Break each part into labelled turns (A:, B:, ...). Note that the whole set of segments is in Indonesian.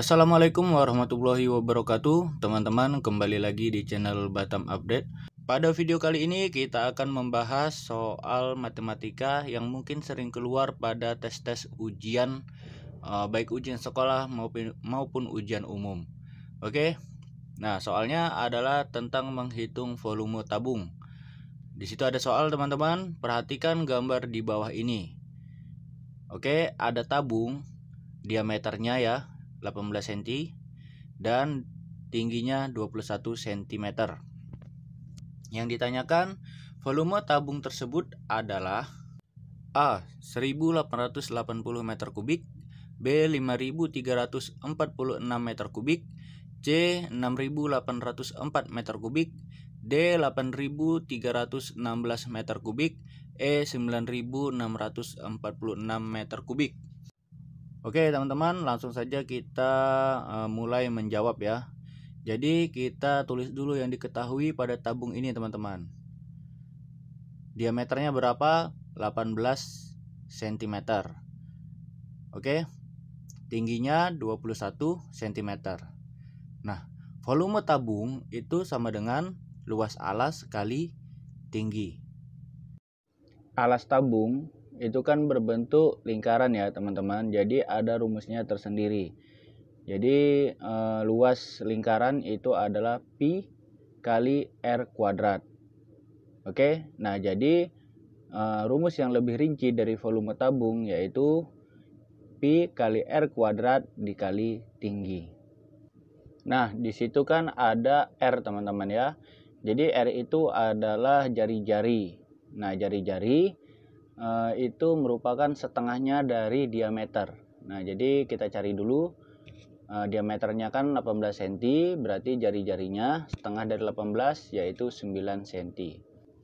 A: Assalamualaikum warahmatullahi wabarakatuh Teman-teman kembali lagi di channel Batam Update Pada video kali ini kita akan membahas soal matematika yang mungkin sering keluar pada tes-tes ujian eh, Baik ujian sekolah maupun, maupun ujian umum Oke Nah soalnya adalah tentang menghitung volume tabung di situ ada soal teman-teman, perhatikan gambar di bawah ini. Oke, ada tabung diameternya ya. 18 cm dan tingginya 21 cm. Yang ditanyakan, volume tabung tersebut adalah A. 1880 meter kubik B. 5346 meter kubik C. 6804 meter kubik D. 8316 meter kubik E. 9646 meter kubik Oke teman-teman langsung saja kita uh, mulai menjawab ya Jadi kita tulis dulu yang diketahui pada tabung ini teman-teman Diameternya berapa? 18 cm Oke Tingginya 21 cm Nah volume tabung itu sama dengan luas alas kali tinggi Alas tabung itu kan berbentuk lingkaran ya teman-teman jadi ada rumusnya tersendiri jadi e, luas lingkaran itu adalah pi kali r kuadrat oke nah jadi e, rumus yang lebih rinci dari volume tabung yaitu pi kali r kuadrat dikali tinggi nah disitu kan ada r teman-teman ya jadi R itu adalah jari-jari. Nah, jari-jari Eh, itu merupakan setengahnya dari diameter. Nah, jadi kita cari dulu eh, diameternya kan 18 cm, berarti jari-jarinya setengah dari 18 yaitu 9 cm.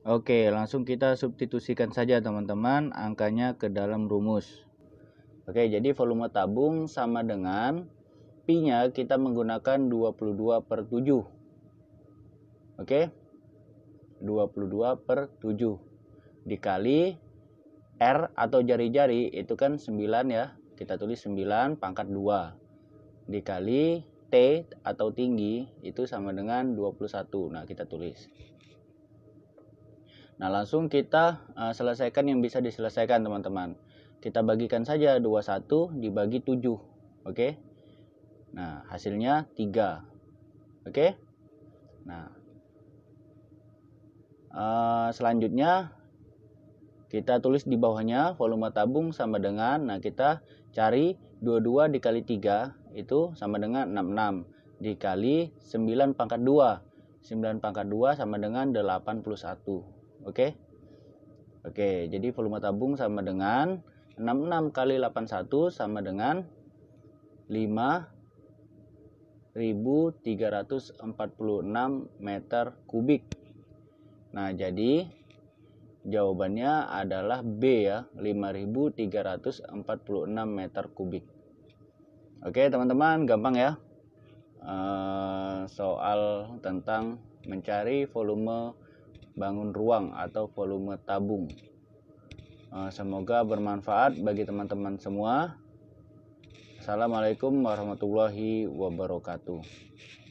A: Oke, langsung kita substitusikan saja teman-teman angkanya ke dalam rumus. Oke, jadi volume tabung sama dengan pi nya kita menggunakan 22 per 7. Oke, 22 per 7 dikali R atau jari-jari itu kan 9 ya. Kita tulis 9 pangkat 2 dikali T atau tinggi itu sama dengan 21. Nah, kita tulis. Nah, langsung kita uh, selesaikan yang bisa diselesaikan, teman-teman. Kita bagikan saja 21 dibagi 7. Oke. Okay? Nah, hasilnya 3. Oke. Okay? Nah, uh, selanjutnya kita tulis di bawahnya volume tabung sama dengan, nah kita cari 22 dikali 3 itu sama dengan 66 dikali 9 pangkat 2. 9 pangkat 2 sama dengan 81. Oke. Okay? Oke, jadi volume tabung sama dengan 66 kali 81 sama dengan 5346 meter kubik. Nah, jadi Jawabannya adalah B ya, 5346 meter kubik. Oke teman-teman, gampang ya. Eh, soal tentang mencari volume bangun ruang atau volume tabung. Eh, semoga bermanfaat bagi teman-teman semua. Assalamualaikum warahmatullahi wabarakatuh.